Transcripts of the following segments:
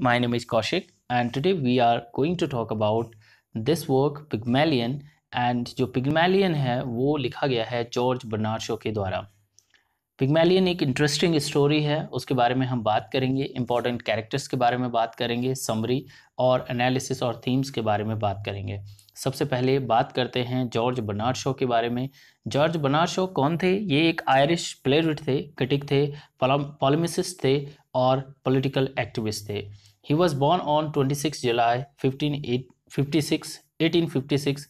My name is Kaushik and today we are going to talk about this work Pygmalion and जो Pygmalion है वो लिखा गया है Bernard Shaw के द्वारा पिगमेलियन एक इंटरेस्टिंग स्टोरी है उसके बारे में हम बात करेंगे इंपॉर्टेंट कैरेक्टर्स के बारे में बात करेंगे समरी और एनालिसिस और थीम्स के बारे में बात करेंगे सबसे पहले बात करते हैं जॉर्ज बनार्ड शो के बारे में जॉर्ज बनार्ड शो कौन थे ये एक आयरिश प्लेट थे क्रिटिक थे पॉलिमिसिस्ट थे और पॉलिटिकल एक्टिविस्ट थे he was born on twenty six July fifteen eight fifty six eighteen fifty six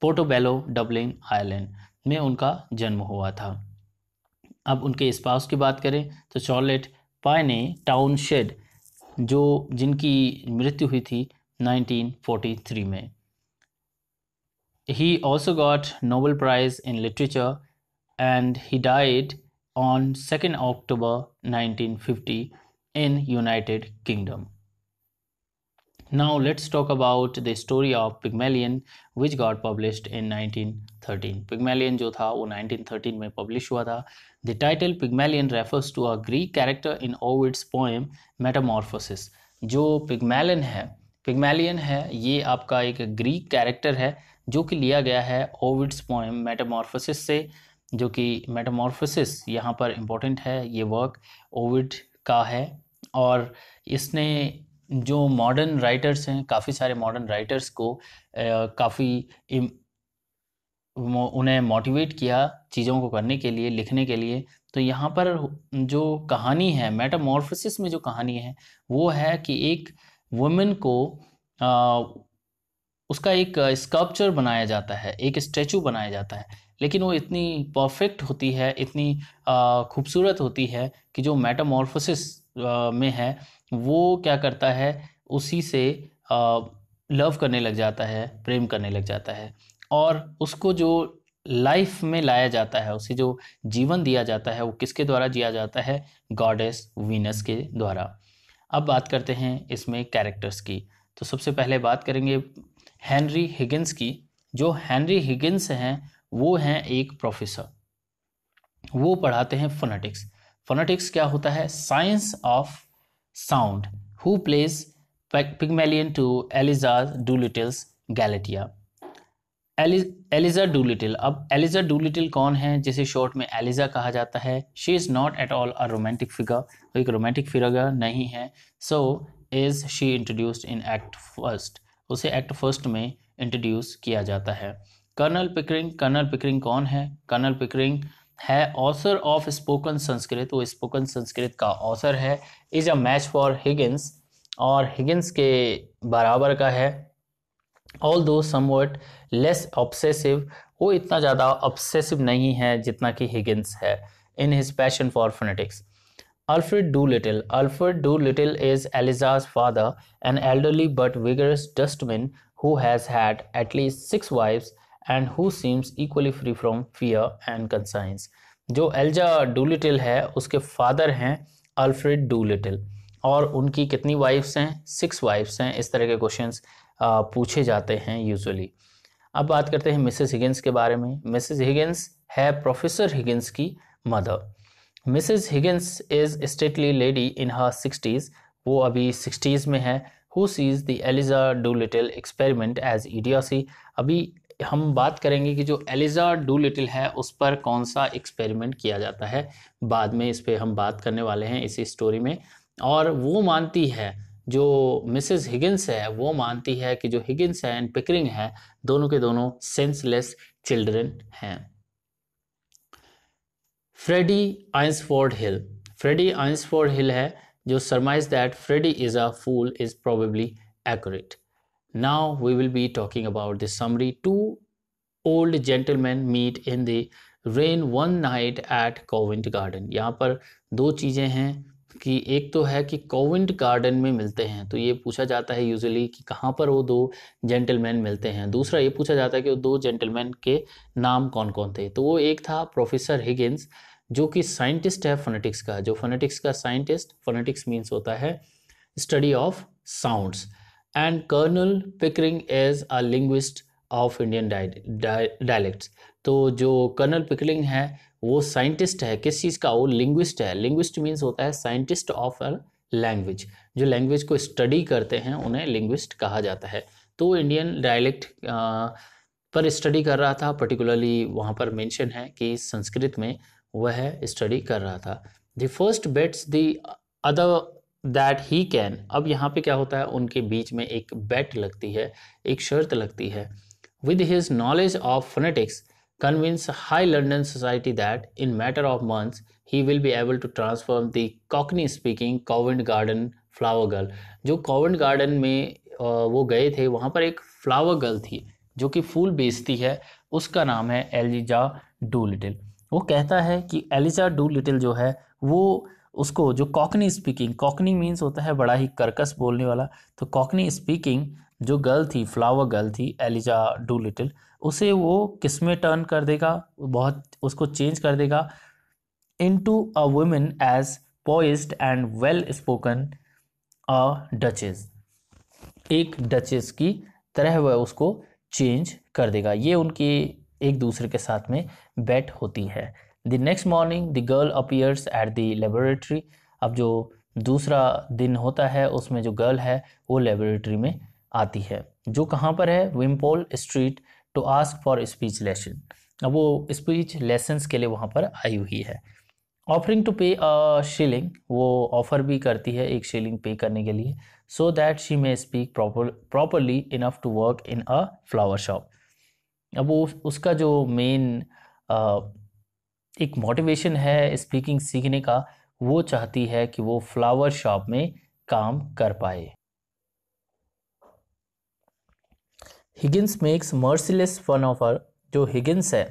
Portobello Dublin Ireland में उनका जन्म हुआ था अब उनके स्पाउस की बात करें तो चॉलेट पाए ने टाउन शेड जो जिनकी मृत्यु हुई थी 1943 में he also got Nobel prize in literature and he died on second October 1950 in United Kingdom now let's talk about the story of Pygmalion which got publish in 1913 Pygmalion जो था वो 1913 में पब्लिश हुआ था The title Pygmalion refers to a Greek character in Ovid's poem Metamorphosis. जो Pygmalion है Pygmalion है ये आपका एक ग्रीक कैरेक्टर है जो कि लिया गया है ओविड्स पोएम Metamorphosis से जो कि Metamorphosis यहाँ पर इम्पोर्टेंट है ये वर्क ओविड का है और इसने जो मॉडर्न राइटर्स हैं काफ़ी सारे मॉडर्न राइटर्स को काफ़ी उन्हें मोटिवेट किया चीज़ों को करने के लिए लिखने के लिए तो यहाँ पर जो कहानी है मेटामॉर्फोसिस में जो कहानी है वो है कि एक वुमेन को आ, उसका एक स्कल्पचर बनाया जाता है एक स्टैचू बनाया जाता है लेकिन वो इतनी परफेक्ट होती है इतनी खूबसूरत होती है कि जो मेटामॉर्फोसिस में है वो क्या करता है उसी से लव करने लग जाता है प्रेम करने लग जाता है और उसको जो लाइफ में लाया जाता है उसे जो जीवन दिया जाता है वो किसके द्वारा दिया जाता है गॉडेस वीनस के द्वारा अब बात करते हैं इसमें कैरेक्टर्स की तो सबसे पहले बात करेंगे हैंनरी हिगिन्स की जो हैंनरी हिगिन्स हैं वो हैं एक प्रोफेसर वो पढ़ाते हैं फोनेटिक्स फोनेटिक्स क्या होता है science of sound who plays Pygmalion to Eliza's Doolittle's Galatea Eliza Doolittle अब एलिजा डूलिटिल कौन है जिसे शॉर्ट में एलिजा कहा जाता है she is not at all a romantic figure तो एक रोमांटिक फिगर नहीं है so is she introduced in act first उसे एक्ट फर्स्ट में इंट्रोड्यूस किया जाता है कर्नल पिकरिंग कर्नल पिकरिंग कौन है कर्नल पिकरिंग है ऑसर ऑफ स्पोकन संस्कृत वो स्पोकन संस्कृत का ऑसर है is a match for Higgins और हिगिन्स के बराबर का है ऑल दो समवट लेस ऑब्सेसिव वो इतना ज़्यादा ऑब्सेसिव नहीं है जितना कि हिगिन्स है in his passion for phonetics Alfred Doolittle Alfred Doolittle is Eliza's father an elderly but vigorous dustbin who has had at least six wives and who seems equally free from fear and conscience जो Eliza do little है उसके father हैं Alfred do little और उनकी कितनी wives हैं six wives हैं इस तरह के क्वेश्चंस पूछे जाते हैं यूजुअली अब बात करते हैं मिसेस हिगिन्स के बारे में मिसेस हिगिन्स है प्रोफेसर हिगिन्स की mother Mrs Higgins is stately lady in her sixties वो अभी सिक्सटीज़ में है who sees the Eliza Doolittle experiment as idiocy अभी हम बात करेंगे कि जो एलिजा डू लिटिल है उस पर कौन सा एक्सपेरिमेंट किया जाता है बाद में इस पर हम बात करने वाले हैं इसी स्टोरी में और वो मानती है जो मिसेस हिगिन्स है वो मानती है कि जो हिगिन्स है एंड पिकरिंग है दोनों के दोनों सेंसलेस चिल्ड्रन हैं Freddy Eynsford Hill Freddy Eynsford Hill है जो surmise that Freddy is a fool is probably accurate now we will be talking about this summary to old gentleman meet in the rain one night at Covent Garden यहाँ पर दो चीज़ें हैं कि एक तो है कि कोविंट गार्डन में मिलते हैं तो ये पूछा जाता है यूजुअली कि कहाँ पर वो दो जेंटलमैन मिलते हैं दूसरा ये पूछा जाता है कि वो दो जेंटलमैन के नाम कौन कौन थे तो वो एक था प्रोफेसर हिगिन्स जो कि साइंटिस्ट है फोनेटिक्स का जो फोनेटिक्स का साइंटिस्ट फोनेटिक्स मीन्स होता है study of sounds and Colonel Pickering as a linguist of Indian dialects तो जो कर्नल पिकरिंग है वो साइंटिस्ट है किस चीज़ का वो लिंग्विस्ट है लिंग्विस्ट मीन्स होता है साइंटिस्ट ऑफ अ लैंग्वेज जो लैंग्वेज को स्टडी करते हैं उन्हें लिंग्विस्ट कहा जाता है तो इंडियन डायलेक्ट पर स्टडी कर रहा था पर्टिकुलरली वहाँ पर मेंशन है कि संस्कृत में वह स्टडी कर रहा था the first bets the other that he can अब यहाँ पे क्या होता है उनके बीच में एक बेट लगती है एक शर्त लगती है with his knowledge of phonetics convince high London society that in matter of month he will be able to transform the Cockney speaking Covent Garden flower girl जो कॉवेंट गार्डन में वो गए थे वहाँ पर एक फ्लावर गर्ल थी जो कि फूल बेचती है उसका नाम है एलिजा डू लिटिल वो कहता है कि एलिजा डू लिटिल जो है वो उसको जो कॉकनी स्पीकिंग कॉकनी मीन्स होता है बड़ा ही कर्कश बोलने वाला तो कॉकनी स्पीकिंग जो गर्ल थी फ्लावर गर्ल थी एलिजा डू लिटिल उसे वो किस में टर्न कर देगा बहुत उसको चेंज कर देगा into a women as poised and well spoken a duchess एक डचेस की तरह वह उसको चेंज कर देगा ये उनकी एक दूसरे के साथ में बैट होती है the next morning the girl appears at the laboratory अब जो दूसरा दिन होता है उसमें जो गर्ल है वो लेबोरेटरी में आती है जो कहाँ पर है Wimpole street to ask for speech lesson अब वो स्पीच लेसन्स के लिए वहाँ पर आई हुई है ऑफरिंग टू पे शिलिंग वो ऑफ़र भी करती है एक शिलिंग पे करने के लिए so that she may speak properly enough to work in a flower shop अब वो उसका जो मेन एक मोटिवेशन है स्पीकिंग सीखने का वो चाहती है कि वो फ्लावर शॉप में काम कर पाए Higgins makes merciless fun of जो हिगिन्स है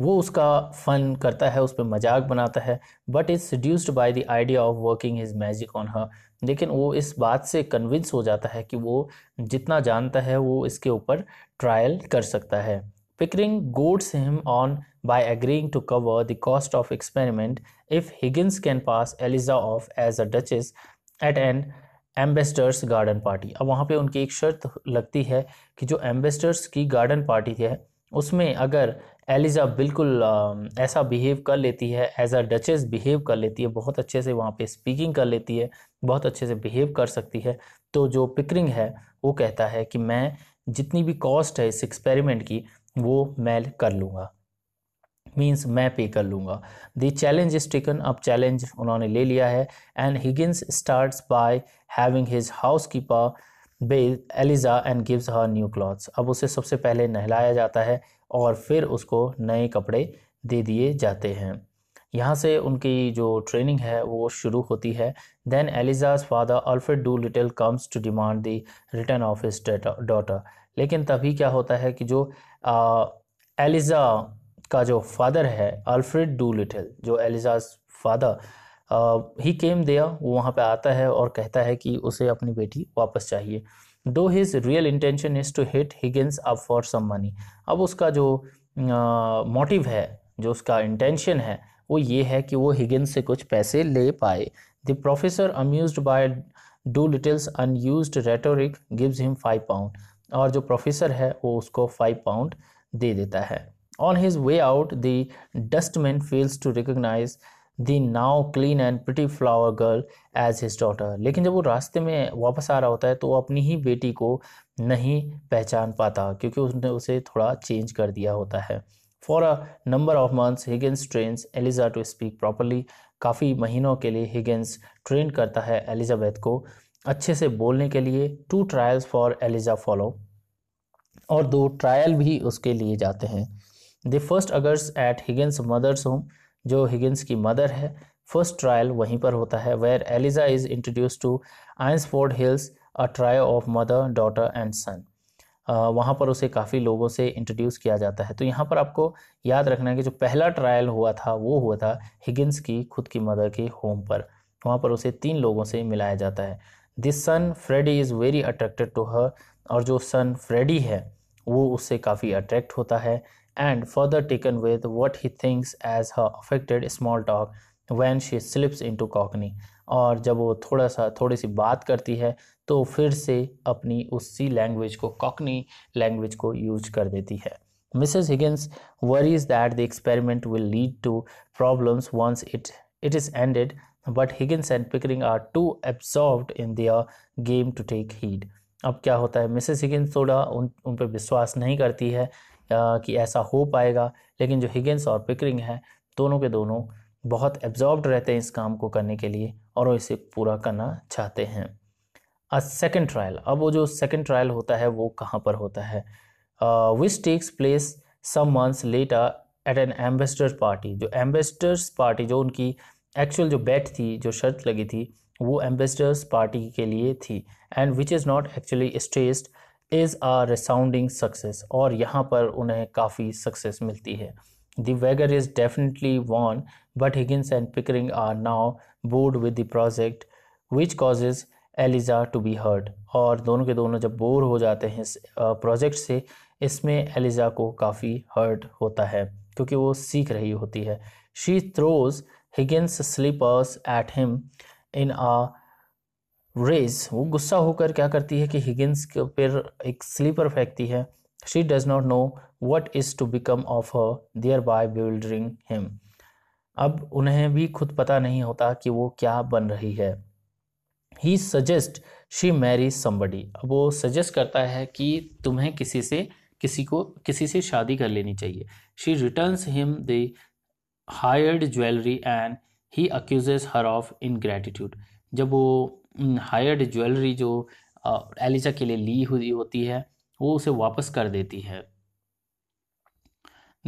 वो उसका फन करता है उस पर मजाक बनाता है but is seduced by the idea of working his magic on her लेकिन वो इस बात से कन्विंस हो जाता है कि वो जितना जानता है वो इसके ऊपर ट्रायल कर सकता है Pickering goads him on by agreeing to cover the cost of experiment if Higgins can pass Eliza off as a duchess at and ambassador's garden party अब वहाँ पे उनकी एक शर्त लगती है कि जो एम्बेसडर्स की गार्डन पार्टी है उसमें अगर एलिज़ा बिल्कुल ऐसा बिहेव कर लेती है एज अ डचेस बिहेव कर लेती है बहुत अच्छे से वहाँ पे स्पीकिंग कर लेती है बहुत अच्छे से बिहेव कर सकती है तो जो पिकरिंग है वो कहता है कि मैं जितनी भी कॉस्ट है इस एक्सपेरिमेंट की वो मैं कर लूँगा मीन्स मैं पे कर लूँगा द चैलेंज इज टेकन अब चैलेंज उन्होंने ले लिया है and Higgins start by having his house keeper bathe Eliza and gives her new clothes अब उसे सबसे पहले नहलाया जाता है और फिर उसको नए कपड़े दे दिए जाते हैं यहाँ से उनकी जो ट्रेनिंग है वो शुरू होती है then Eliza's father Alfred Doolittle comes to demand the return of his daughter लेकिन तभी क्या होता है कि जो एलिज़ा का जो फादर है अल्फ्रेड डू लिटिल जो एलिजाज फादर ही केम दिया वो वहाँ पे आता है और कहता है कि उसे अपनी बेटी वापस चाहिए though his real intention is to hit Higgins up for some money अब उसका जो मोटिव है जो उसका इंटेंशन है वो ये है कि वो हिगेंस से कुछ पैसे ले पाए the professor amuse by Doolittle's unusual rhetoric gives him five pound और जो प्रोफेसर है वो उसको फाइव पाउंड दे देता है On his way out, the dustman fails to recognize the now clean and pretty flower girl as his daughter लेकिन जब वो रास्ते में वापस आ रहा होता है तो वो अपनी ही बेटी को नहीं पहचान पाता क्योंकि उसने उसे थोड़ा चेंज कर दिया होता है for a number of months Higgins trains Eliza to speak properly काफ़ी महीनों के लिए हिगेंस ट्रेन करता है एलिजाबेथ को अच्छे से बोलने के लिए two trials for Eliza follow और दो ट्रायल भी उसके लिए जाते हैं the first occurs at Higgins mother's home जो हिगिन्स की मदर है फर्स्ट ट्रायल वहीं पर होता है where Eliza is introduce to Eynsford Hills a trial of mother daughter and son वहाँ पर उसे काफ़ी लोगों से इंट्रोड्यूस किया जाता है तो यहाँ पर आपको याद रखना है कि जो पहला ट्रायल हुआ था वो हुआ था हिगिन्स की खुद की मदर के होम पर वहाँ पर उसे तीन लोगों से मिलाया जाता है this son Freddy is very attracted to her और जो सन फ्रेडी है वो उससे काफ़ी अट्रैक्ट होता है and further taken with what he thinks as her affected small talk when she slips into cockney और जब वो थोड़ा सा थोड़ी सी बात करती है तो फिर से अपनी उसी लैंग्वेज को कॉकनी लैंग्वेज को यूज कर देती है Mrs Higgins worries that the experiment will lead to problems once it it is ended but Higgins and Pickering are too absorbed in their game to take heed अब क्या होता है Mrs Higgins थोड़ा उन उन पर विश्वास नहीं करती है कि ऐसा हो पाएगा लेकिन जो हिगेंस और पिकरिंग है दोनों के दोनों बहुत एब्जॉर्ब रहते हैं इस काम को करने के लिए और वो इसे पूरा करना चाहते हैं अ सेकेंड ट्रायल अब वो जो सेकेंड ट्रायल होता है वो कहाँ पर होता है which takes place some months later at an ambassador's party जो एम्बेसडर्स पार्टी जो उनकी एक्चुअल जो बैट थी जो शर्त लगी थी वो एम्बेसडर्स पार्टी के लिए थी and which is not actually stressed is a resounding success और यहाँ पर उन्हें काफ़ी सक्सेस मिलती है The wager is definitely won, but Higgins and Pickering are now bored with the project, which causes Eliza to be heard और दोनों के दोनों जब बोर हो जाते हैं इस प्रोजेक्ट से इसमें एलिज़ा को काफ़ी हर्ट होता है क्योंकि वो सीख रही होती है she throws Higgins slippers at him in a rage वो गुस्सा होकर क्या करती है कि हिगिन्स के पर एक स्लीपर फेंकती है she does not know what is to become of her thereby bewildering him अब उन्हें भी खुद पता नहीं होता कि वो क्या बन रही है he suggest she marry somebody अब वो सजेस्ट करता है कि तुम्हें किसी से किसी को किसी से शादी कर लेनी चाहिए she returns him the hired jewellery and he accuses her of ingratitude जब वो हायर्ड ज्वेलरी जो एलिजा के लिए ली हुई होती है वो उसे वापस कर देती है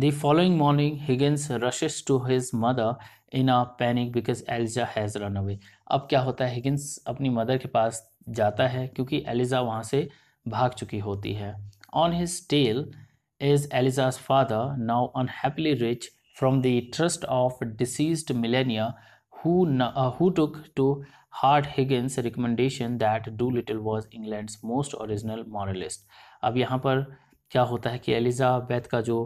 the following morning Higgins rushes to his mother in a panic because Eliza has run away अब क्या होता है हिगेंस अपनी मदर के पास जाता है क्योंकि एलिजा वहाँ से भाग चुकी होती है on his tail is Eliza's father now unhappily rich from the trust of deceased millionaire who took to heart Higgins recommendation that Doolittle was England most original moralist अब यहाँ पर क्या होता है कि एलिजाबैथ का जो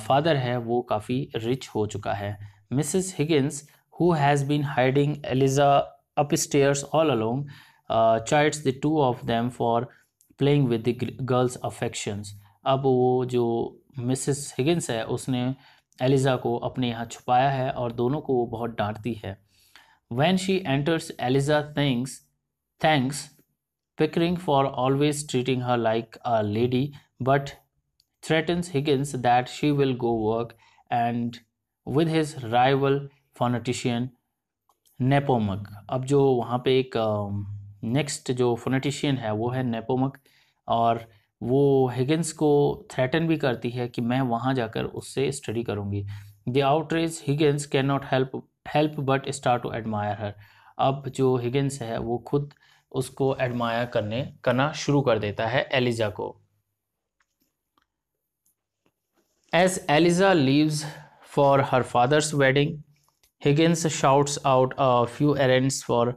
फादर है वो काफ़ी रिच हो चुका है Mrs Higgins who has been hiding Eliza upstairs all along chides the two of them for playing with the girl's affections अब वो जो मिसिस हिगिन्स है उसने एलिज़ा को अपने यहाँ छुपाया है और दोनों को वो बहुत डांटती है When she enters, Eliza thinks, thanks Pickering for always treating her like a lady, but threatens Higgins that she will go work and with his rival phonetician Nepomuk. अब जो वहाँ पे एक नेक्स्ट um, जो फोनेटिशियन है वो है नेपोमक और वो हिगिंस को थ्रेटन भी करती है कि मैं वहाँ जाकर उससे स्टडी करूँगी the outrage Higgins can not help help but start to admire her अब जो हिगिन्स है वो खुद उसको एडमायर करने करना शुरू कर देता है एलिजा को as Eliza leaves for her father's wedding Higgins shouts out a few errands for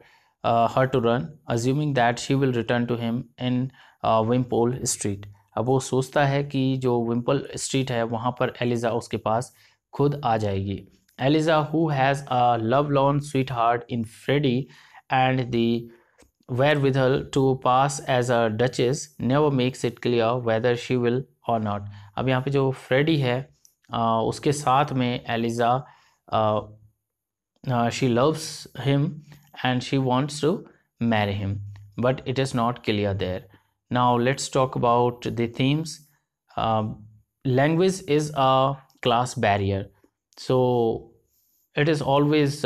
her to run assuming that she will return to him in Wimpole Street अब वो सोचता है कि जो विम्पल स्ट्रीट है वहाँ पर एलिज़ा उसके पास खुद आ जाएगी Eliza, who has a lovelorn sweetheart in Freddy and the wherewithal to pass as a duchess, never makes it clear whether she will or not. अब यहाँ पे जो Freddy है उसके साथ में Eliza she loves him and she wants to marry him, but it is not clear there. Now let's talk about the themes. Um, language is a class barrier. So it is always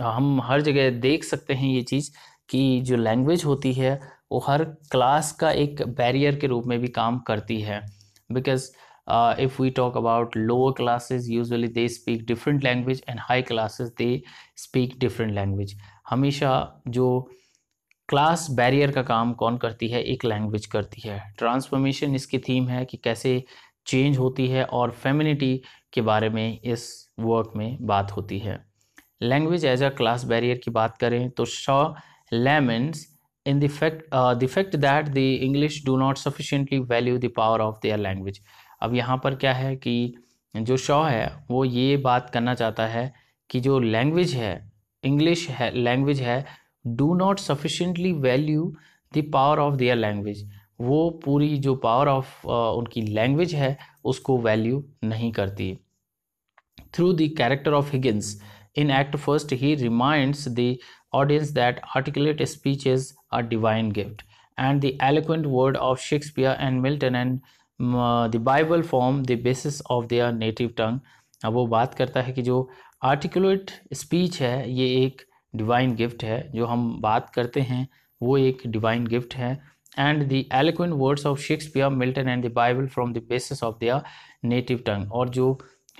हम हर जगह देख सकते हैं ये चीज़ कि जो language होती है वो हर क्लास का एक बैरियर के रूप में भी काम करती है because if we talk about lower classes usually they speak different language and high classes they speak different language हमेशा जो क्लास बैरियर का काम कौन करती है एक लैंग्वेज करती है ट्रांसफॉर्मेशन इसकी थीम है कि कैसे चेंज होती है और फेमिनिटी के बारे में इस वर्क में बात होती है language as a class barrier की बात करें तो Shaw laments in the fact the fact that the English do not sufficiently value the power of their language अब यहाँ पर क्या है कि जो शॉ है वो ये बात करना चाहता है कि जो लैंग्वेज है इंग्लिश है लैंग्वेज है do not sufficiently value the power of their language वो पूरी जो पावर ऑफ uh, उनकी लैंग्वेज है उसको वैल्यू नहीं करती through the character of Higgins. In Act First, he reminds the audience that articulate speech is a divine gift, and the eloquent word of Shakespeare and Milton and mm, uh, the Bible form the basis of their native tongue. अब वो बात करता है कि जो articulate speech है ये एक डिवाइन गिफ्ट है जो हम बात करते हैं वो एक डिवाइन गिफ्ट है and the eloquent words of Shakespeare Milton and the Bible from the basis of their native tongue और जो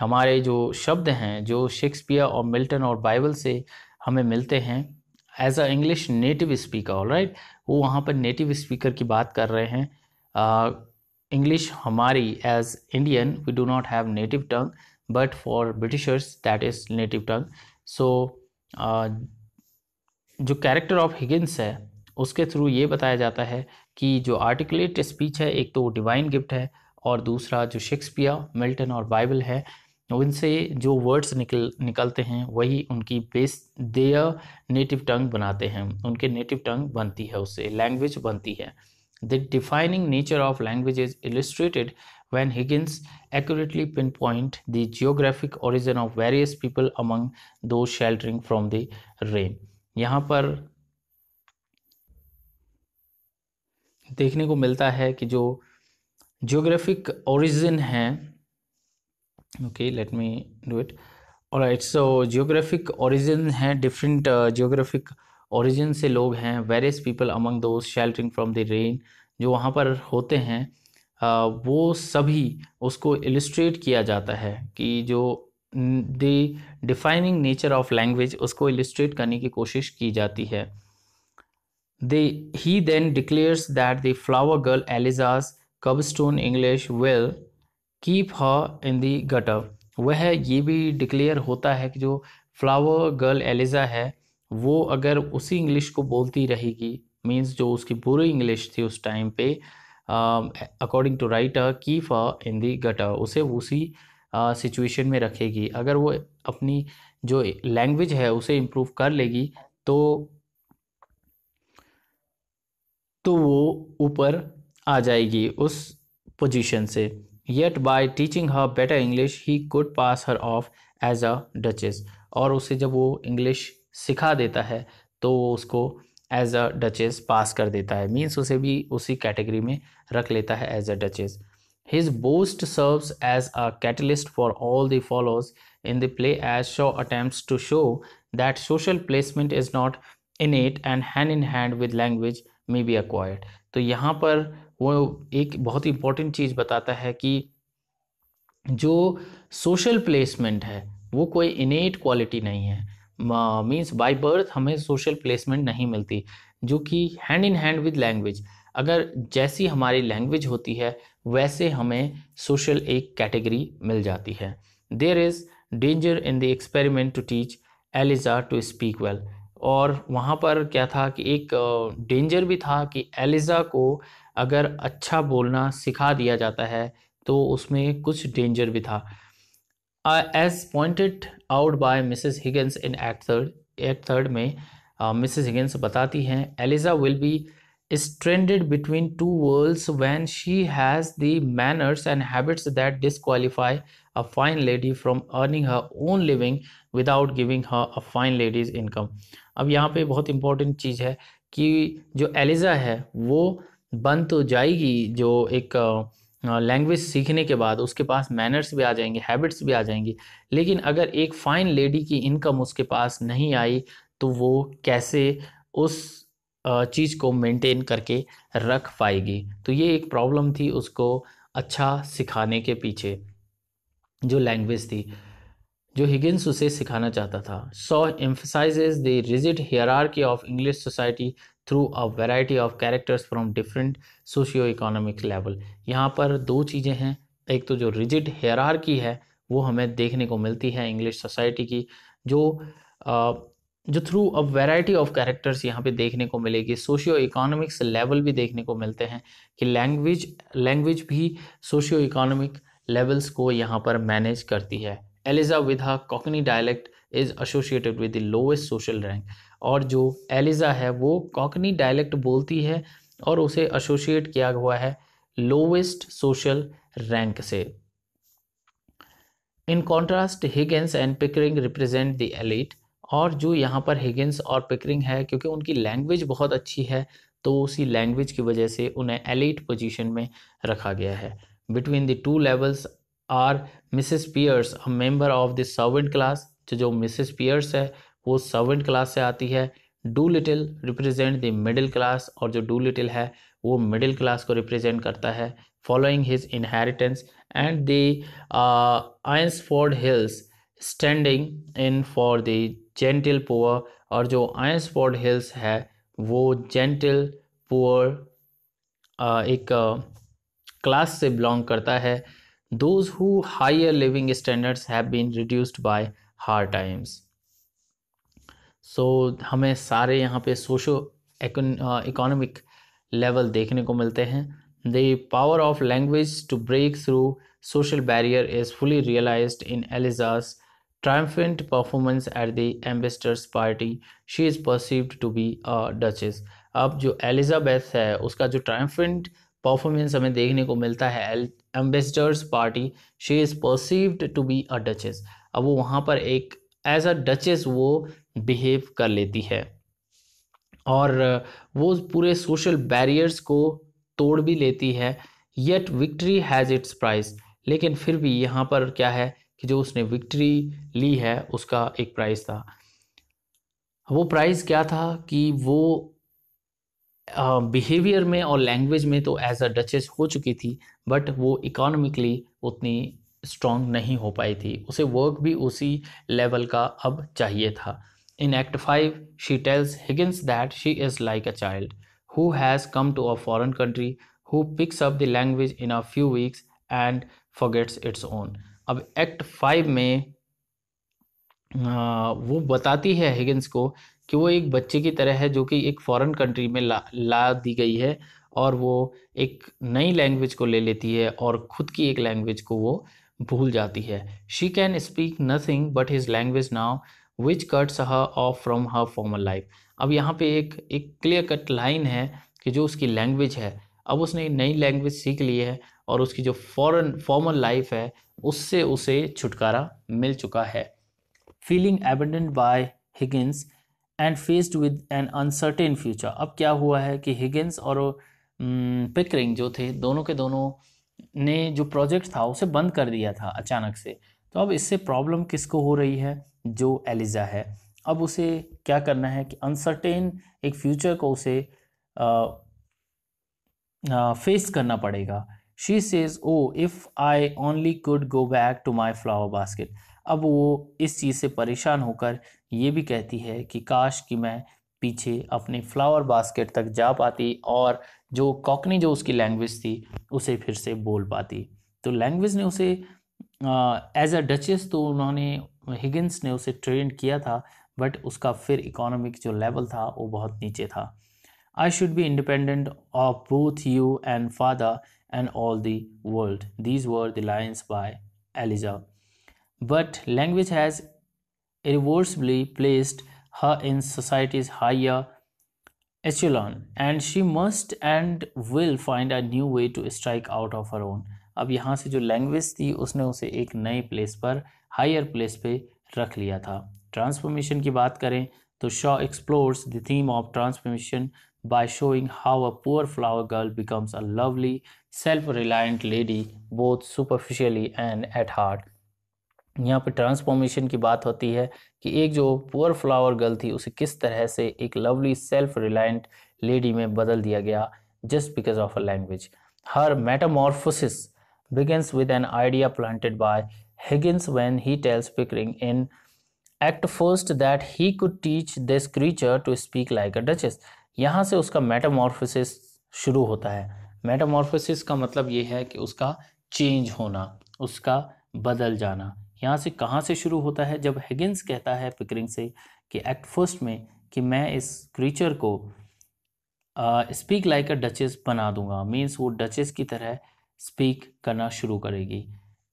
हमारे जो शब्द हैं जो शेक्सपियर और मिल्टन और बाइबल से हमें मिलते हैं as a English native speaker all right वो वहाँ पर नेटिव स्पीकर की बात कर रहे हैं इंग्लिश हमारी as Indian we do not have native tongue but for Britishers that is native tongue so जो कैरेक्टर ऑफ हिगिन्स है उसके थ्रू ये बताया जाता है कि जो आर्टिकुलेट स्पीच है एक तो वो डिवाइन गिफ्ट है और दूसरा जो शेक्सपियर मिल्टन और बाइबल है उनसे जो वर्ड्स निकल निकलते हैं वही उनकी बेस देय नेटिव टंग बनाते हैं उनके नेटिव टंग बनती है उससे लैंग्वेज बनती है the defining nature of language is illustrated Higgins accurately pinpoint the geographic origin of various people among those sheltering from the rain यहाँ पर देखने को मिलता है कि जो जियोग्राफिक ओरिजिन है okay let me do it all right so geographic origin है different uh, geographic origin से लोग हैं various people among those sheltering from the rain जो वहाँ पर होते हैं uh, वो सभी उसको illustrate किया जाता है कि जो the defining nature of language उसको illustrate करने की कोशिश की जाती है they he then declares that the flower girl Eliza's cobblestone English will keep her in the gutter वह ये भी डिक्लेयर होता है कि जो फ्लावर गर्ल एलिजा है वो अगर उसी इंग्लिश को बोलती रहेगी मीन्स जो उसकी बुरी इंग्लिश थी उस टाइम पे according to writer keep her in the gutter उसे उसी सिचुएशन uh, में रखेगी अगर वो अपनी जो लैंग्वेज है उसे इम्प्रूव कर लेगी तो तो वो ऊपर आ जाएगी उस पोजीशन से yet by teaching her better English he could pass her off as a duchess और उसे जब वो इंग्लिश सिखा देता है तो वो उसको एज अ डचेस पास कर देता है मीन्स उसे भी उसी कैटेगरी में रख लेता है as a duchess his boast serves as a catalyst for all the followers in the play as Shaw attempt to show that social placement is not innate and hand in hand with language may be acquired तो यहाँ पर वो एक बहुत important चीज़ बताता है कि जो सोशल प्लेसमेंट है वो कोई इनेट क्वालिटी नहीं है मीन्स बाय बर्थ हमें सोशल प्लेसमेंट नहीं मिलती जो कि hand in hand with language अगर जैसी हमारी लैंग्वेज होती है वैसे हमें सोशल एक कैटेगरी मिल जाती है there is danger in the experiment to teach Eliza to speak well और वहाँ पर क्या था कि एक डेंजर भी था कि एलिज़ा को अगर अच्छा बोलना सिखा दिया जाता है तो उसमें कुछ डेंजर भी था as pointed out by Mrs Higgins in act third act third में मिसेस uh, हिगन्स बताती हैं Eliza will be stranded between two worlds when she has the manners and habits that disqualify a fine lady from earning her own living without giving her a fine lady's income अब यहाँ पर बहुत important चीज़ है कि जो Elijah है वो बन तो जाएगी जो एक लैंग्वेज सीखने के बाद उसके पास मैनर्स भी आ जाएंगे हैबिट्स भी आ जाएंगी लेकिन अगर एक फ़ाइन लेडी की इनकम उसके पास नहीं आई तो वो कैसे उस चीज़ को मेंटेन करके रख पाएगी तो ये एक प्रॉब्लम थी उसको अच्छा सिखाने के पीछे जो लैंग्वेज थी जो हिगिन्स उसे सिखाना चाहता था Shaw emphasizes the rigid hierarchy of English society through a variety of characters from different socio economic level यहाँ पर दो चीज़ें हैं एक तो जो रिजिड हेरार की है वो हमें देखने को मिलती है इंग्लिश सोसाइटी की जो आ, जो through a variety of characters यहाँ पे देखने को मिलेगी सोशियो इकोनॉमिक्स लेवल भी देखने को मिलते हैं कि लैंग्वेज लैंग्वेज भी सोशियो इकोनॉमिक लेवल्स को यहाँ पर मैनेज करती है Eliza with her Cockney dialect is associated with the lowest social rank और जो एलिज़ा है वो कॉकनी डायलेक्ट बोलती है और उसे एसोशिएट किया हुआ है लोवेस्ट सोशल रैंक से in contrast Higgins and Pickering represent the elite और जो यहाँ पर हिगेंस और पिकरिंग है क्योंकि उनकी लैंग्वेज बहुत अच्छी है तो उसी लैंग्वेज की वजह से उन्हें एलिट पोजीशन में रखा गया है between the two levels are Mrs Pearce a member of the servant class जो जो मिसेस पियर्स है वो सर्वेंट क्लास से आती है Doolittle represent the middle class और जो डू लिटिल है वो मिडिल क्लास को रिप्रेजेंट करता है following his inheritance and the Eynsford Hills standing in for the genteel poor और जो आयंसफोर्ड हिल्स है वो जेंटिल पुअर एक क्लास uh, से बिलोंग करता है those who higher living standards have been reduced by hard times so so, हमें सारे यहाँ पे सोशो इकोनॉमिक लेवल देखने को मिलते हैं the power of language to break through social barrier is fully realize in Eliza's triumphant performance at the ambassador's party she is perceived to be a duchess अब जो एलिजाबेथ है उसका जो triumphant performance हमें देखने को मिलता है ambassador's party she is perceived to be a duchess अब वो वहाँ पर एक एज अ डचेस वो बिहेव कर लेती है और वो पूरे सोशल बैरियर्स को तोड़ भी लेती है yet victory has its price लेकिन फिर भी यहाँ पर क्या है कि जो उसने विक्ट्री ली है उसका एक प्राइस था वो प्राइस क्या था कि वो बिहेवियर में और लैंग्वेज में तो एज अ डचेस हो चुकी थी बट वो इकोनॉमिकली उतनी स्ट्रांग नहीं हो पाई थी उसे वर्क भी उसी लेवल का अब चाहिए था In Act 5, she tells Higgins that she is like a child who has come to a foreign country who picks up the language in a few weeks and forgets its own. अब act five में आ, वो बताती है Higgins को कि वो एक बच्चे की तरह है जो कि एक फॉरेन कंट्री में ला ला दी गई है और वो एक नई लैंग्वेज को ले लेती है और ख़ुद की एक लैंग्वेज को वो भूल जाती है she can speak nothing but his language now which cuts her off from her formal life अब यहाँ पे एक एक क्लियर कट लाइन है कि जो उसकी लैंग्वेज है अब उसने नई लैंग्वेज सीख ली है और उसकी जो फॉरन फॉर्मल लाइफ है उससे उसे छुटकारा मिल चुका है feeling abandoned by Higgins and faced with an uncertain future अब क्या हुआ है कि हिगिन्स और पिकरिंग जो थे दोनों के दोनों ने जो प्रोजेक्ट था उसे बंद कर दिया था अचानक से तो अब इससे प्रॉब्लम किसको हो रही है जो एलिज़ा है अब उसे क्या करना है कि अनसर्टेन एक फ्यूचर को उसे फेस करना पड़ेगा she says oh if I only could go back to my flower basket अब वो इस चीज़ से परेशान होकर ये भी कहती है कि काश कि मैं पीछे अपने फ्लावर बास्केट तक जा पाती और जो कॉकनी जो उसकी लैंग्वेज थी उसे फिर से बोल पाती तो लैंग्वेज ने उसे एज अ डचेस तो उन्होंने हिगिन्स ने उसे ट्रेन किया था बट उसका फिर इकोनॉमिक जो लेवल था वो बहुत नीचे था I should be independent of both you and father and all the world these were the lines by Eliza but language has irreversibly placed her in society's higher echelon and she must and will find a new way to strike out of her own अब यहाँ से जो language थी उसने उसे एक नए place पर हायर प्लेस पे रख लिया था ट्रांसफॉर्मेशन की बात करें तो Shaw explores the theme of transformation by showing how a poor flower girl becomes a lovely self reliant lady both superficially and at heart यहाँ पर ट्रांसफॉर्मेशन की बात होती है कि एक जो पुअर फ्लावर गर्ल थी उसे किस तरह से एक लवली सेल्फ रिलायंट लेडी में बदल दिया गया just because of a language her metamorphosis begins with an idea planted by Higgins when he tells Pickering in Act First that he could teach this creature to speak like a duchess. यहाँ से उसका Metamorphosis शुरू होता है Metamorphosis का मतलब ये है कि उसका चेंज होना उसका बदल जाना यहाँ से कहाँ से शुरू होता है जब हेगिन्स कहता है पिकरिंग से कि एक्ट फर्स्ट में कि मैं इस क्रीचर को स्पीक लाइक अ डचेस बना दूंगा मीन्स वो डचेस की तरह स्पीक करना शुरू करेगी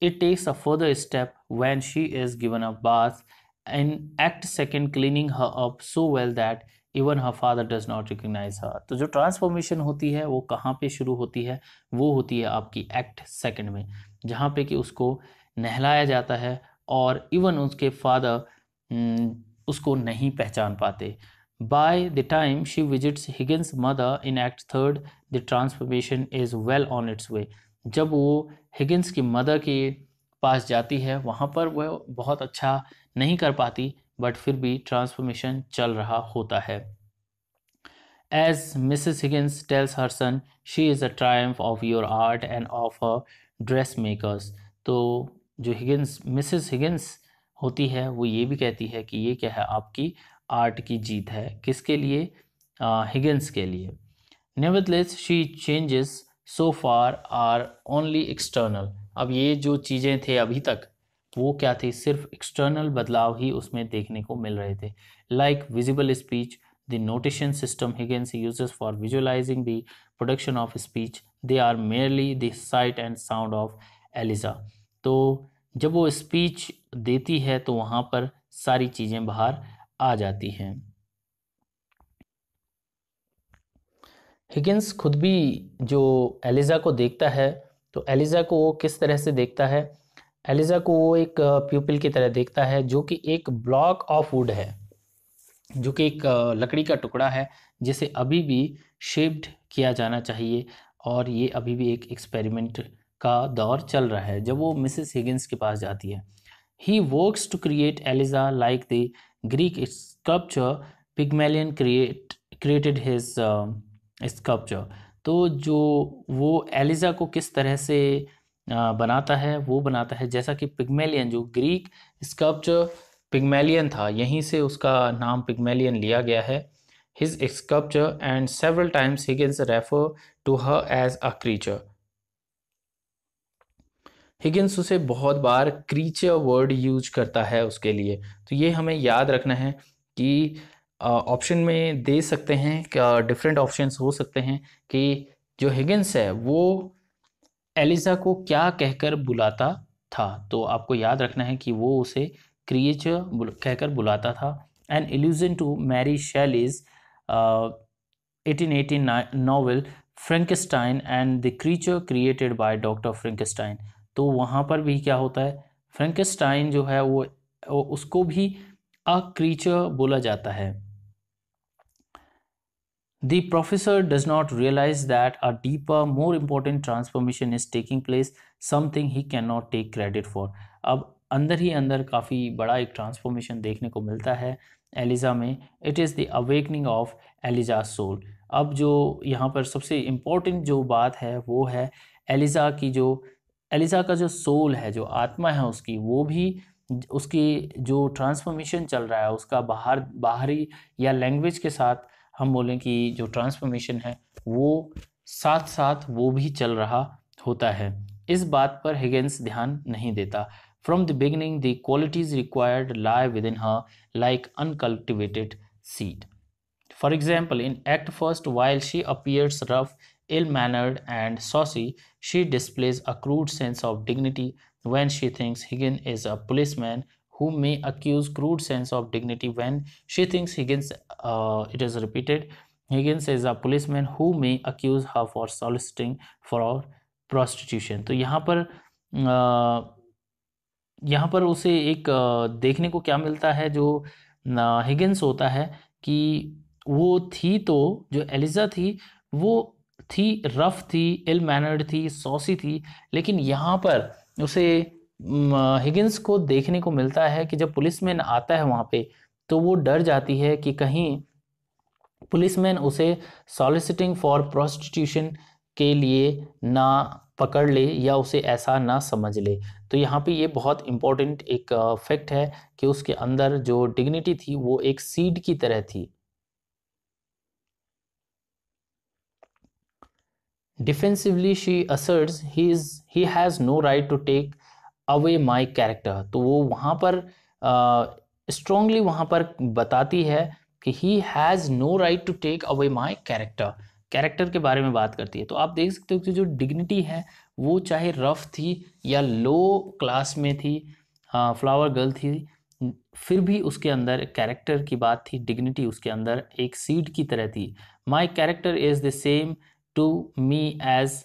it takes a further step when she is given a bath and act second cleaning her up so well that even her father does not recognize her तो जो ट्रांसफॉर्मेशन होती है वो कहाँ पे शुरू होती है वो होती है आपकी एक्ट सेकेंड में जहाँ पे कि उसको नहलाया जाता है और इवन उसके फादर हम्म, उसको नहीं पहचान पाते by the time she visits Higgins mother in act third the transformation is well on its way जब वो हिगिन्स की मदर के पास जाती है वहाँ पर वह बहुत अच्छा नहीं कर पाती बट फिर भी ट्रांसफॉर्मेशन चल रहा होता है Mrs Higgins tells her son she is a triumph of your art and of a dressmaker's तो जो हिगिन्स मिसेस हिगिन्स होती है वो ये भी कहती है कि ये क्या है आपकी आर्ट की जीत है किसके लिए हिगिन्स के लिए nevertheless she changes so far are only external अब ये जो चीज़ें थे अभी तक वो क्या थी सिर्फ एक्सटर्नल बदलाव ही उसमें देखने को मिल रहे थे like visible speech the notation system Higgins uses for visualizing the production of speech they are merely the sight and sound of Eliza तो जब वो स्पीच देती है तो वहाँ पर सारी चीज़ें बाहर आ जाती हैं हिगिन्स खुद भी जो एलिज़ा को देखता है तो एलिज़ा को वो किस तरह से देखता है एलिज़ा को वो एक प्यूपिल की तरह देखता है जो कि एक ब्लॉक ऑफ वुड है जो कि एक लकड़ी का टुकड़ा है जिसे अभी भी शेप्ड किया जाना चाहिए और ये अभी भी एक एक्सपेरिमेंट का दौर चल रहा है जब वो मिसेस हिगिन्स के पास जाती है he works to create Eliza like the Greek sculpture Pygmalion create created his sculpture तो जो वो एलिज़ा को किस तरह से बनाता है वो बनाता है जैसा कि पिग्मेलियन जो ग्रीक स्कल्पचर पिग्मेलियन था यहीं से उसका नाम पिग्मेलियन लिया गया है his sculpture and several times Higgins refer to her as a creature Higgins उसे बहुत बार क्रीचर वर्ड यूज करता है उसके लिए तो ये हमें याद रखना है कि ऑप्शन में दे सकते हैं क्या डिफरेंट ऑप्शंस हो सकते हैं कि जो हिगिंस है वो एलिजा को क्या कहकर बुलाता था तो आपको याद रखना है कि वो उसे क्रिएच कहकर बुलाता था an allusion to Mary Shelley's eighteen eighty novel Frankenstein and the creature created by Doctor Frankenstein तो वहाँ पर भी क्या होता है फ्रेंकस्टाइन जो है वो उसको भी अ क्रीचर बोला जाता है The professor does not realize that a deeper, more important transformation is taking place, something he cannot take credit for. अब अंदर ही अंदर काफ़ी बड़ा एक ट्रांसफॉर्मेशन देखने को मिलता है एलिज़ा में it is the awakening of Eliza soul अब जो यहाँ पर सबसे इम्पोर्टेंट जो बात है वो है एलिज़ा की जो एलिज़ा का जो सोल है जो आत्मा है उसकी वो भी उसकी जो ट्रांसफॉर्मेशन चल रहा है उसका बाहर बाहरी या लैंग्वेज के साथ हम बोलें कि जो ट्रांसफॉर्मेशन है वो साथ साथ वो भी चल रहा होता है इस बात पर हिगेंस ध्यान नहीं देता from the beginning the qualities required lie within her like uncultivated seed for example in act first while she appears rough ill mannered and saucy she displays a crude sense of dignity when she thinks Higgins is a police man who may accuse crude sense of dignity when she thinks Higgins uh, it is repeated Higgins is a policeman who may accuse her for soliciting for prostitution तो यहाँ पर uh, यहाँ पर उसे एक uh, देखने को क्या मिलता है जो हिगिन्स होता है कि वो थी तो जो एलिजा थी वो थी रफ थी इल मैनर्ड थी सॉसी थी लेकिन यहाँ पर उसे हिगिन्स को देखने को मिलता है कि जब पुलिसमैन आता है वहाँ पे तो वो डर जाती है कि कहीं पुलिसमैन उसे सॉलिसिटिंग फॉर प्रोस्टिट्यूशन के लिए ना पकड़ ले या उसे ऐसा ना समझ ले तो यहाँ पे ये बहुत इम्पोर्टेंट एक फैक्ट है कि उसके अंदर जो डिग्निटी थी वो एक सीड की तरह थी defensively she asserts he is he has no right to take away my character तो वो वहाँ पर स्ट्रोंगली वहाँ पर बताती है कि he has no right to take away my character character के बारे में बात करती है तो आप देख सकते हो कि जो डिग्निटी है वो चाहे रफ थी या लो क्लास में थी फ्लावर गर्ल थी फिर भी उसके अंदर कैरेक्टर की बात थी डिग्निटी उसके अंदर एक सीड की तरह थी my character is the same to me as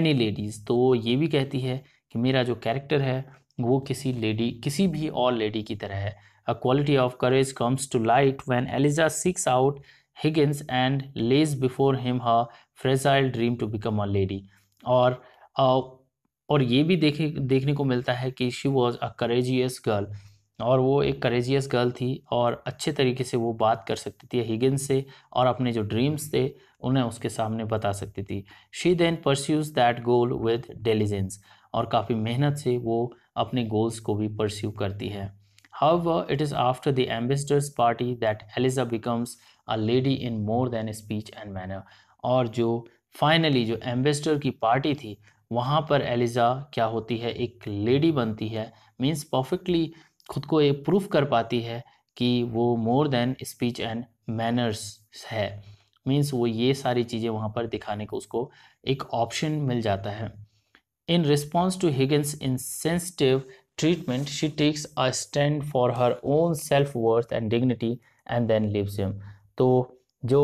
any ladies तो ये भी कहती है कि मेरा जो कैरेक्टर है वो किसी लेडी किसी भी और लेडी की तरह है a quality of courage comes to light when Eliza seeks out Higgins and lays before him her fragile dream to become a lady और uh, और ये भी देखे देखने को मिलता है कि she was a courageous girl और वो एक करेजियस गर्ल थी और अच्छे तरीके से वो बात कर सकती थी हिगिन से और अपने जो ड्रीम्स थे उन्हें उसके सामने बता सकती थी she then pursues that goal with diligence और काफ़ी मेहनत से वो अपने गोल्स को भी परस्यू करती है However, it is after the ambassador's party that Eliza becomes a lady in more than speech and manner और जो फाइनली जो एम्बेसडर की पार्टी थी वहाँ पर एलिज़ा क्या होती है एक लेडी बनती है मीन्स परफेक्टली खुद को ये प्रूफ कर पाती है कि वो more than speech and manners है मीन्स वो ये सारी चीज़ें वहाँ पर दिखाने को उसको एक ऑप्शन मिल जाता है In response to Higgins' insensitive treatment, she takes a stand for her own self worth and dignity and then leaves him. तो जो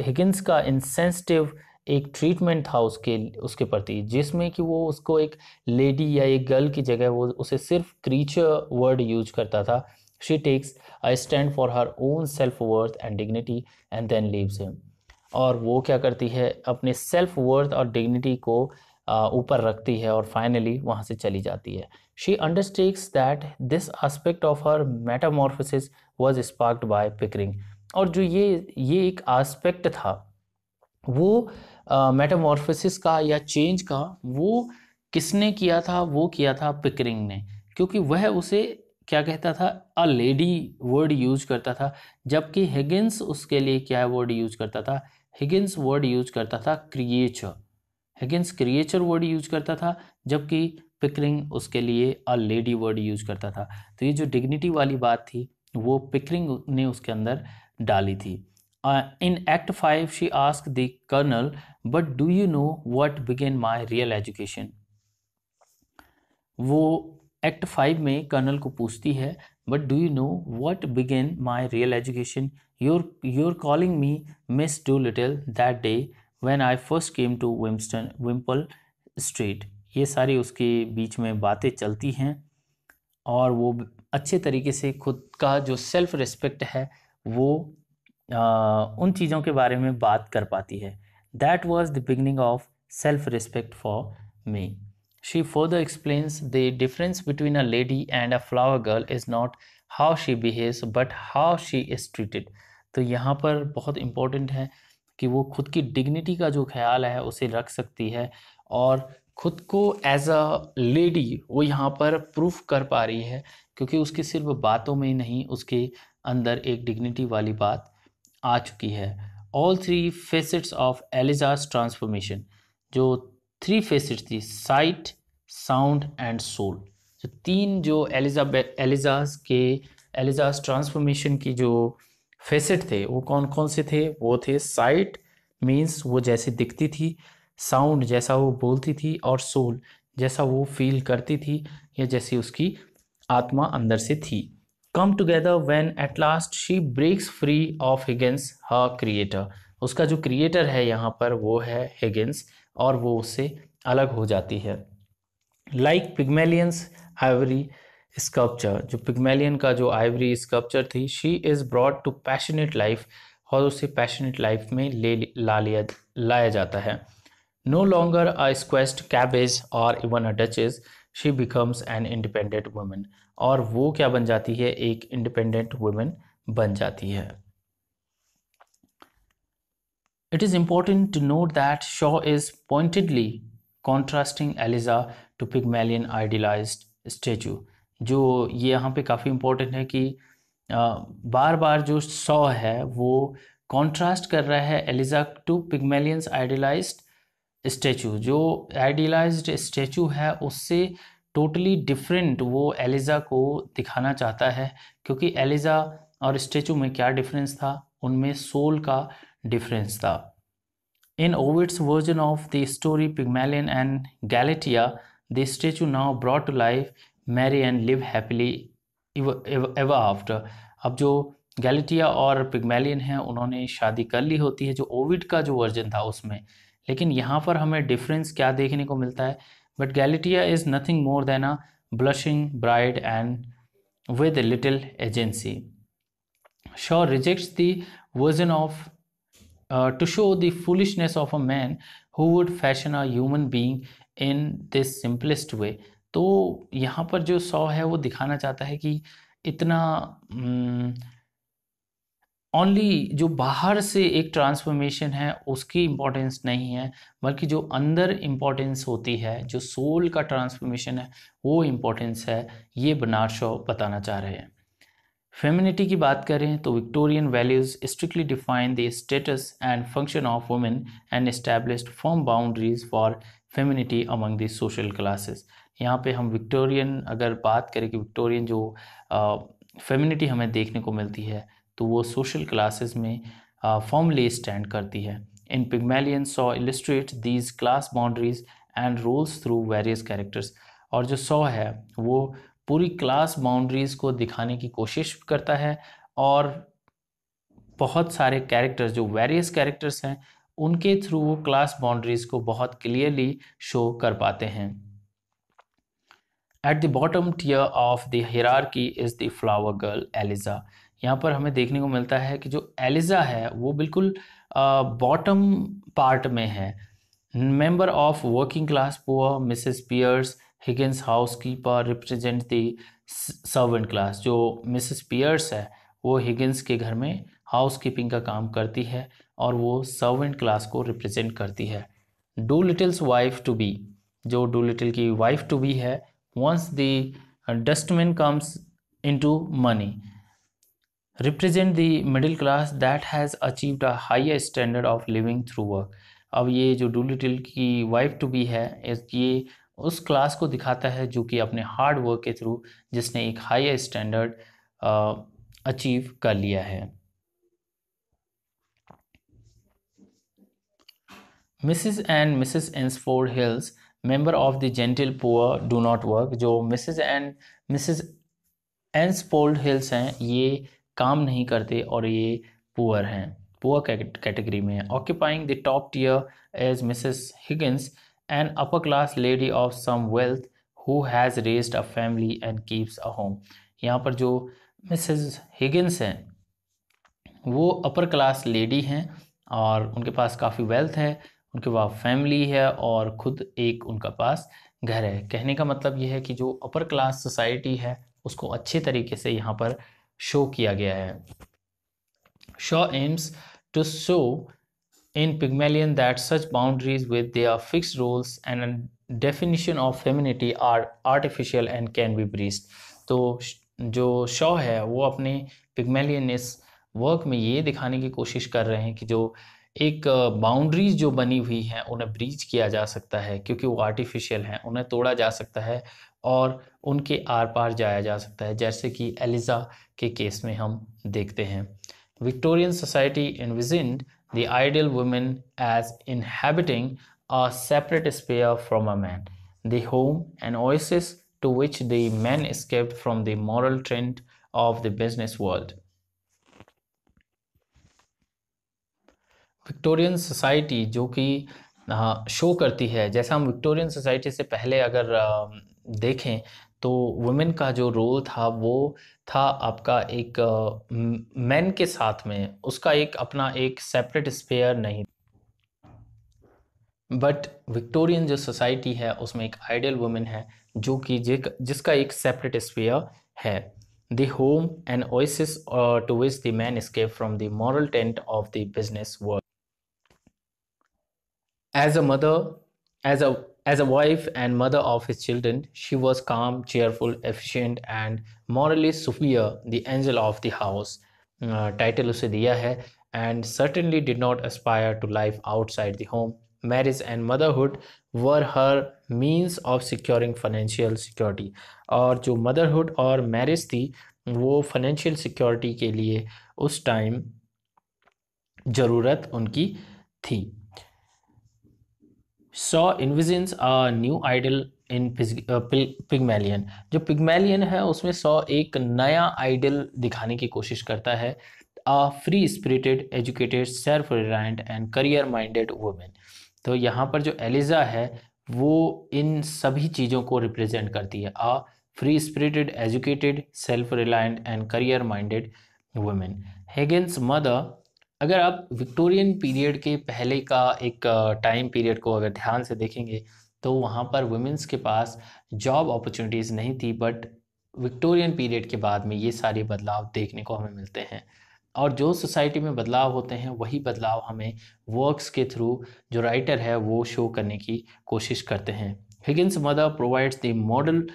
हिगिंस का इंसेंसिटिव एक ट्रीटमेंट था उसके उसके प्रति जिसमें कि वो उसको एक लेडी या एक गर्ल की जगह वो उसे सिर्फ क्रीचर वर्ड यूज करता था she takes a stand for her own self worth and dignity and then leaves him और वो क्या करती है अपने सेल्फ वर्थ और डिग्निटी को ऊपर रखती है और फाइनली वहाँ से चली जाती है she understands that this aspect of her metamorphosis was sparked by Pickering और जो ये ये एक आस्पेक्ट था वो uh, का या चेंज का वो किसने किया था वो किया था पिकरिंग ने क्योंकि वह उसे क्या कहता था अ लेडी वर्ड यूज करता था जबकि हिगिन्स उसके लिए क्या वर्ड यूज करता था हिगिन्स वर्ड यूज करता था creature Higgins creature word use करता था जबकि पिकरिंग उसके लिए अ लेडी वर्ड यूज करता था तो ये जो डिग्निटी वाली बात थी वो पिकरिंग ने उसके अंदर डाली थी in act five she ask the colonel but do you know what began my real education वो एक्ट फाइव में कर्नल को पूछती है but do you know what began my real education your your calling me Miss Doolittle that day when I first came to Wimston Wimpole Street ये सारी उसके बीच में बातें चलती हैं और वो अच्छे तरीके से खुद का जो सेल्फ रिस्पेक्ट है वो आ, उन चीज़ों के बारे में बात कर पाती है that was the beginning of self respect for me she further explains the difference between a lady and a flower girl is not how she behave but how she is treated तो यहाँ पर बहुत important है कि वो खुद की dignity का जो ख्याल है उसे रख सकती है और खुद को एज अ लेडी वो यहाँ पर प्रूफ कर पा रही है क्योंकि उसकी सिर्फ बातों में ही नहीं उसके अंदर एक डिग्निटी वाली बात आ चुकी है all three facets of Eliza's transformation जो थ्री फेसिट्स थी साइट साउंड एंड सोल जो तीन जो एलिजा एलिजाज के एलिजाज ट्रांसफॉर्मेशन की जो फेसेट थे वो कौन कौन से थे वो थे साइट मीन्स वो जैसे दिखती थी साउंड जैसा वो बोलती थी और सोल जैसा वो फील करती थी या जैसी उसकी आत्मा अंदर से थी come together when at last she breaks free of Higgins her creator उसका जो क्रिएटर है यहाँ पर वो है हिगेंस और वो उससे अलग हो जाती है लाइक पिगमेलियंस आइवरी स्कल्पचर जो पिगमेलियन का जो आइवरी स्कल्पचर थी she is brought to passionate life और उसे पैशनेट लाइफ में ले ला लिया लाया जाता है no longer a squashed cabbage और even a duchess she becomes an independent woman और वो क्या बन जाती है एक इंडिपेंडेंट वुमेन बन जाती है it is important to note that Shaw is pointedly contrasting Eliza to Pygmalion idealize statue जो ये यहाँ पे काफ़ी इम्पोर्टेंट है कि बार बार जो सौ है वो कॉन्ट्रास्ट कर रहा है Eliza to Pygmalion's idealize statue जो आइडियलाइज्ड स्टैचू है उससे टोटली डिफरेंट वो एलिज़ा को दिखाना चाहता है क्योंकि एलिज़ा और स्टैचू में क्या डिफरेंस था उनमें सोल का डिफरेंस था in Ovid's version of the story Pygmalion and Galatea the statue now brought to life marry and live happily ever after अब जो गैलिटिया और पिगमेलियन हैं उन्होंने शादी कर ली होती है जो ओविड का जो वर्जन था उसमें लेकिन यहाँ पर हमें डिफरेंस क्या देखने को मिलता है but Galatea is nothing more than a blushing bride and with little agency Shaw rejects the version of to show the foolishness of a man who would fashion a human being in this simplest way तो यहाँ पर जो सौ है वो दिखाना चाहता है कि इतना ओनली जो बाहर से एक ट्रांसफॉर्मेशन है उसकी इम्पोर्टेंस नहीं है बल्कि जो अंदर इम्पोर्टेंस होती है जो सोल का ट्रांसफॉर्मेशन है वो इम्पोर्टेंस है ये बनार शॉ बताना चाह रहे हैं फेमिनिटी की बात करें तो Victorian values strictly define the status and function of women and establish firm boundaries for femininity among the social classes यहाँ पे हम विक्टोरियन अगर बात करें कि विक्टोरियन जो फेमिनिटी हमें देखने को मिलती है तो वो सोशल क्लासेस में फॉर्मली स्टैंड करती है in Pygmalion Shaw illustrate these class boundaries and roles through various characters और जो सॉ है वो पूरी क्लास बाउंड्रीज़ को दिखाने की कोशिश करता है और बहुत सारे कैरेक्टर्स जो वेरियस कैरेक्टर्स हैं उनके थ्रू वो क्लास बाउंड्रीज को बहुत क्लियरली शो कर पाते हैं at the bottom tier of the की is the flower girl Eliza यहाँ पर हमें देखने को मिलता है कि जो एलिज़ा है वो बिल्कुल बॉटम पार्ट में है of working class poor Mrs Pearce Higgins housekeeper represent the servant class जो मिसेस पियर्स है वो हिगिन्स के घर में हाउस कीपिंग का काम करती है और वो सर्वेंट क्लास को रिप्रेजेंट करती है Doolittle's wife to be जो डू लिटिल की वाइफ टू बी है once the dustman comes into money represent the middle class that has achieved a higher standard of living through work अब ये जो Doolittle की wife to be है ये उस क्लास को दिखाता है जो कि अपने हार्ड वर्क के थ्रू जिसने एक हाई स्टैंडर्ड अचीव कर लिया है Mrs and Mrs Eynsford Hills member of the genteel poor do not work जो मिसिज एंड मिसिज एंसफोल्ड हिल्स हैं ये काम नहीं करते और ये पुअर हैं पुअर कैटेगरी में हैं occupying the top tier as Mrs Higgins and upper class lady of some wealth who has raised a family and keeps a home यहाँ पर जो मिसेस हिगन्स हैं वो अपर क्लास लेडी हैं और उनके पास काफ़ी वेल्थ है उनके पास फैमिली है और खुद एक उनका पास घर है कहने का मतलब यह है कि जो अपर क्लास सोसाइटी है उसको अच्छे तरीके से यहाँ पर शो किया गया है Shaw aims to show in Pygmalion that such boundaries with they are fixed and and definition of femininity are artificial and can be breached. तो जो शॉ है वो अपने पिगमेलियन इस वर्क में ये दिखाने की कोशिश कर रहे हैं कि जो एक बाउंड्रीज जो बनी हुई हैं उन्हें ब्रीच किया जा सकता है क्योंकि वो आर्टिफिशियल हैं उन्हें तोड़ा जा सकता है और उनके आर पार जाया जा सकता है जैसे कि एलिज़ा के केस में हम देखते हैं Victorian society envisioned the ideal woman as inhabiting a separate sphere from a man the home and oasis to which the man escape from the moral trend of the business world Victorian society जो कि show करती है जैसा हम Victorian society से पहले अगर देखें तो वुमेन का जो रोल था वो था आपका एक मैन के साथ में उसका एक अपना एक सेपरेट स्पेयर नहीं बट विक्टोरियन जो सोसाइटी है उसमें एक आइडियल वुमेन है जो कि जिसका एक सेपरेट स्पेयर है the home and oasis to which the man escape from the moral taint of the business world As a mother, as a as a wife and mother of his children, she was calm, cheerful, efficient, and morally superior, the angel of the house. Uh, title उसे दिया है and certainly did not aspire to life outside the home. Marriage and motherhood were her means of securing financial security. और जो motherhood और marriage थी वो financial security के लिए उस time ज़रूरत उनकी थी Shaw envisions a new idol in Pygmalion जो पिगमेलियन है उसमें सॉ एक नया आइडल दिखाने की कोशिश करता है a free spirited educated self reliant and career minded woman तो यहाँ पर जो एलिजा है वो इन सभी चीज़ों को रिप्रेजेंट करती है a free spirited educated self reliant and career minded woman Higgins mother अगर आप विक्टोरियन पीरियड के पहले का एक टाइम पीरियड को अगर ध्यान से देखेंगे तो वहाँ पर वुमेंस के पास जॉब अपॉर्चुनिटीज़ नहीं थी बट विक्टोरियन पीरियड के बाद में ये सारे बदलाव देखने को हमें मिलते हैं और जो सोसाइटी में बदलाव होते हैं वही बदलाव हमें वर्क्स के थ्रू जो राइटर है वो शो करने की कोशिश करते हैं Higgins mother provides the model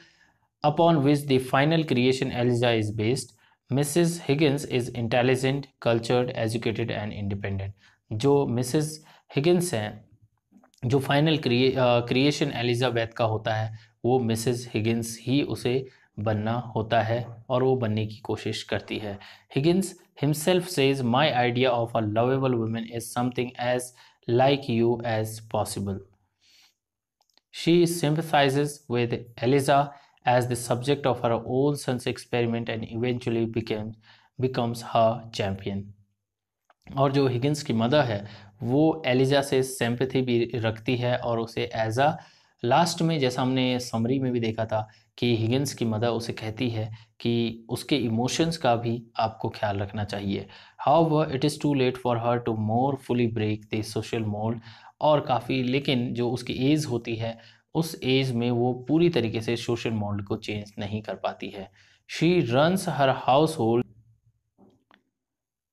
upon which the final creation Eliza is based Mrs Higgins is intelligent cultured educated and independent जो मिसिज हिगिन्स हैं जो फाइनल क्रिएशन एलिजाबैथ का होता है वो मिसिज हिगिन्स ही उसे बनना होता है और वो बनने की कोशिश करती है Higgins himself says my idea of a lovable woman is something as like you as possible she sympathizes with Eliza as the subject of her old son's experiment and eventually became becomes her champion. और जो Higgins की mother है वो Elijah से सेम्पथी भी रखती है और उसे एज अ लास्ट में जैसा हमने समरी में भी देखा था कि हिगिंस की मदर उसे कहती है कि उसके इमोशंस का भी आपको ख्याल रखना चाहिए however it is too late for her to more fully break the social mould और काफ़ी लेकिन जो उसकी एज होती है उस एज में वो पूरी तरीके से सोशल मॉडल को चेंज नहीं कर पाती है she runs her household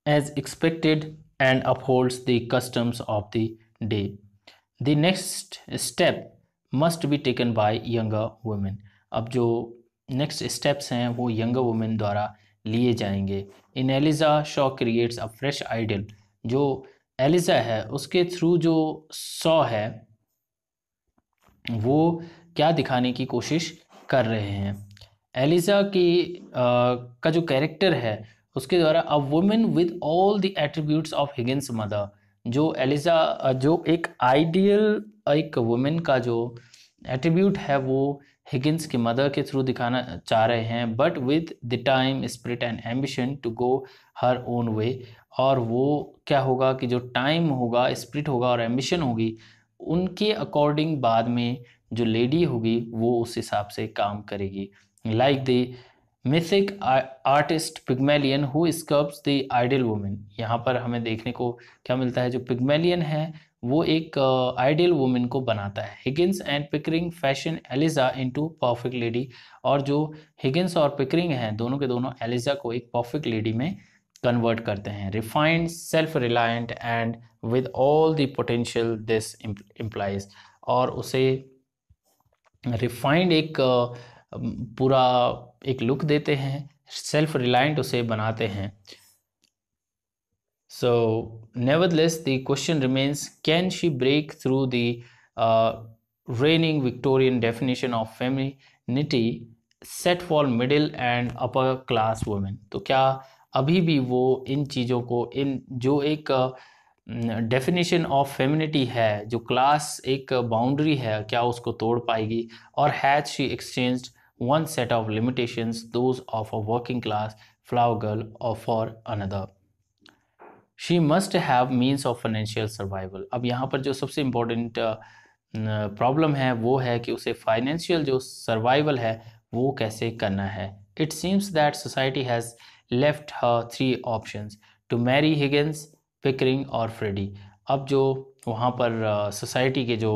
as expected and upholds the customs of the day the next step must be taken by younger women अब जो नेक्स्ट स्टेप्स हैं वो यंगर वुमेन द्वारा लिए जाएंगे in Eliza Shaw creates a fresh idol जो Eliza है उसके थ्रू जो सॉ है वो क्या दिखाने की कोशिश कर रहे हैं एलिजा की आ, का जो कैरेक्टर है उसके द्वारा a woman with all the attributes of Higgins mother जो एलिजा जो एक आइडियल एक वुमेन का जो एट्रीब्यूट है वो हिगिन्स के मदर के थ्रू दिखाना चाह रहे हैं but with the time spirit and ambition to go her own way और वो क्या होगा कि जो टाइम होगा स्प्रिट होगा और एम्बिशन होगी उनके अकॉर्डिंग बाद में जो लेडी होगी वो उस हिसाब से काम करेगी like the mythic artist Pygmalion who sculpts the ideal woman यहाँ पर हमें देखने को क्या मिलता है जो पिग्मेलियन है वो एक आइडियल uh, वुमेन को बनाता है Higgins and Pickering fashion Eliza into perfect lady और जो हिगिंस और पिकरिंग हैं दोनों के दोनों एलिजा को एक परफेक्ट लेडी में कन्वर्ट करते हैं refined self reliant and with all the potential this implies और उसे रिफाइंड एक पूरा एक लुक देते हैं सेल्फ रिलायंट उसे बनाते हैं so nevertheless the question remains can she break through the reigning Victorian definition of femininity set for middle and upper class women तो क्या अभी भी वो इन चीज़ों को इन जो एक डेफिनेशन ऑफ फेमिनिटी है जो क्लास एक बाउंड्री है क्या उसको तोड़ पाएगी और has she exchange one set of limitations those of a working class flower girl और for another she must have means of financial survival अब यहाँ पर जो सबसे इम्पोर्टेंट प्रॉब्लम है वो है कि उसे फाइनेंशियल जो सर्वाइवल है वो कैसे करना है it seems that society has left her three option to marry Higgins Pickering और फ्रेडी अब जो वहाँ पर सोसाइटी के जो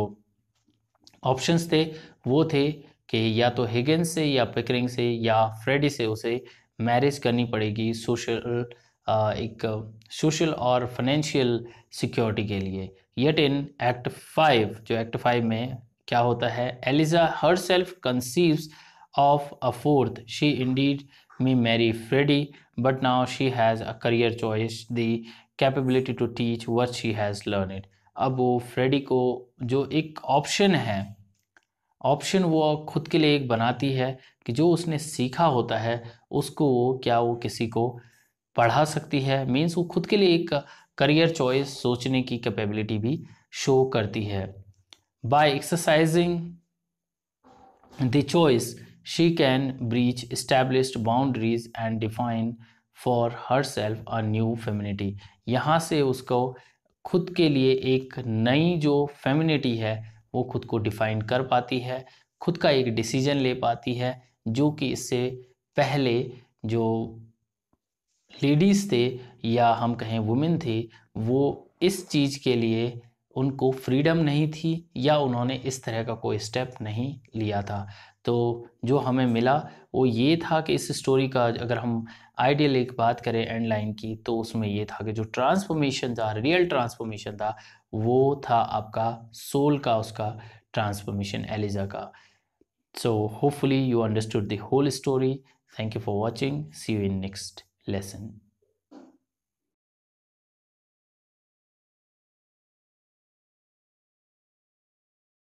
ऑप्शंस थे वो थे कि या तो हिगेंस से या पिकरिंग से या फ्रेडी से उसे मैरिज करनी पड़ेगी सोशल एक सोशल और फाइनेंशियल सिक्योरिटी के लिए येट इन एक्ट फाइव जो एक्ट फाइव में क्या होता है Eliza herself conceives of a fourth she indeed me marry Freddie, but now she has a career choice, the capability to teach what she has learned. अब वो Freddy को जो एक ऑप्शन है ऑप्शन वो खुद के लिए एक बनाती है कि जो उसने सीखा होता है उसको वो क्या वो किसी को पढ़ा सकती है मीन्स वो खुद के लिए एक करियर चॉइस सोचने की कैपेबिलिटी भी शो करती है by exercising the choice She can breach established boundaries and define for herself a new femininity. यहाँ से उसको खुद के लिए एक नई जो फेमिनिटी है वो खुद को डिफाइन कर पाती है खुद का एक डिसीजन ले पाती है जो कि इससे पहले जो लेडीज़ थे या हम कहें वुमेन थे वो इस चीज़ के लिए उनको फ्रीडम नहीं थी या उन्होंने इस तरह का कोई स्टेप नहीं लिया था तो जो हमें मिला वो ये था कि इस स्टोरी का अगर हम आइडियल एक बात करें एंड लाइन की तो उसमें ये था कि जो ट्रांसफॉर्मेशन था रियल ट्रांसफॉर्मेशन था वो था आपका सोल का उसका ट्रांसफॉर्मेशन एलिजा का so hopefully you understood the whole story thank you for watching see you in next lesson